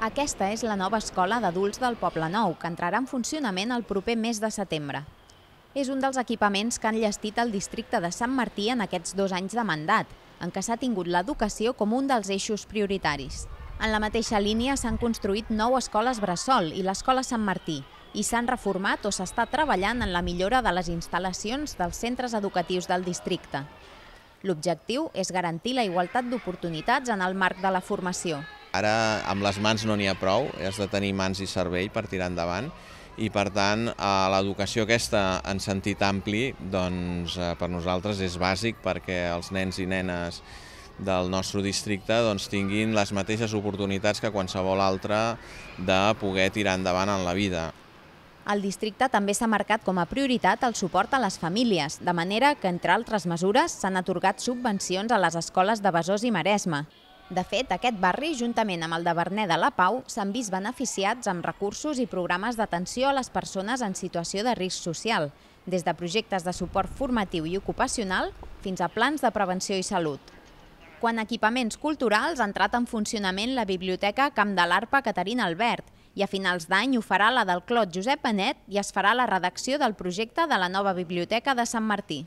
Aquesta és la nova escola d'adults del Poble Nou, que entrarà en funcionament el proper mes de setembre. És un dels equipaments que han llestit el districte de Sant Martí en aquests dos anys de mandat, en què s'ha tingut l'educació com un dels eixos prioritaris. En la mateixa línia s'han construït nou escoles Bressol i l'Escola Sant Martí, i s'han reformat o s'està treballant en la millora de les instal·lacions dels centres educatius del districte. L'objectiu és garantir la igualtat d'oportunitats en el marc de la formació. Ara amb les mans no n'hi ha prou, has de tenir mans i cervell per tirar endavant i per tant eh, l'educació aquesta en sentit ampli doncs, eh, per nosaltres és bàsic perquè els nens i nenes del nostre districte doncs, tinguin les mateixes oportunitats que qualsevol altra de poder tirar endavant en la vida. El districte també s'ha marcat com a prioritat el suport a les famílies, de manera que, entre altres mesures, s'han atorgat subvencions a les escoles de Besòs i Maresme. De fet, aquest barri, juntament amb el de Berner de la Pau, s'han vist beneficiats amb recursos i programes d'atenció a les persones en situació de risc social, des de projectes de suport formatiu i ocupacional fins a plans de prevenció i salut. Quan equipaments culturals ha entrat en funcionament la Biblioteca Camp de l'Arpa Caterina Albert i a finals d'any ho farà la del Clot Josep Benet i es farà la redacció del projecte de la nova Biblioteca de Sant Martí.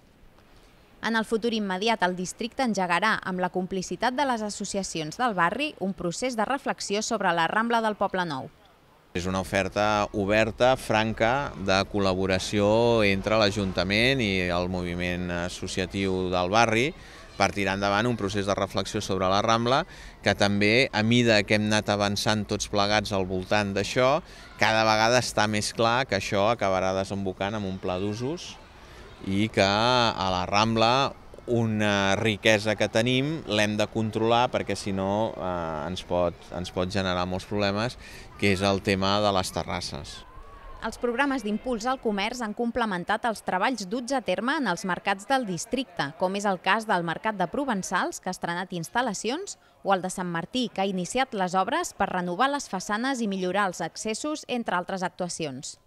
En el futur immediat, el districte engegarà, amb la complicitat de les associacions del barri, un procés de reflexió sobre la Rambla del Poble Nou. És una oferta oberta, franca, de col·laboració entre l'Ajuntament i el moviment associatiu del barri per tirar endavant un procés de reflexió sobre la Rambla, que també, a mida que hem anat avançant tots plegats al voltant d'això, cada vegada està més clar que això acabarà desembocant en un pla d'usos i que a la Rambla una riquesa que tenim l'hem de controlar perquè si no eh, ens, pot, ens pot generar molts problemes, que és el tema de les terrasses. Els programes d'impuls al comerç han complementat els treballs duts a terme en els mercats del districte, com és el cas del mercat de Provençals, que ha estrenat instal·lacions, o el de Sant Martí, que ha iniciat les obres per renovar les façanes i millorar els accessos, entre altres actuacions.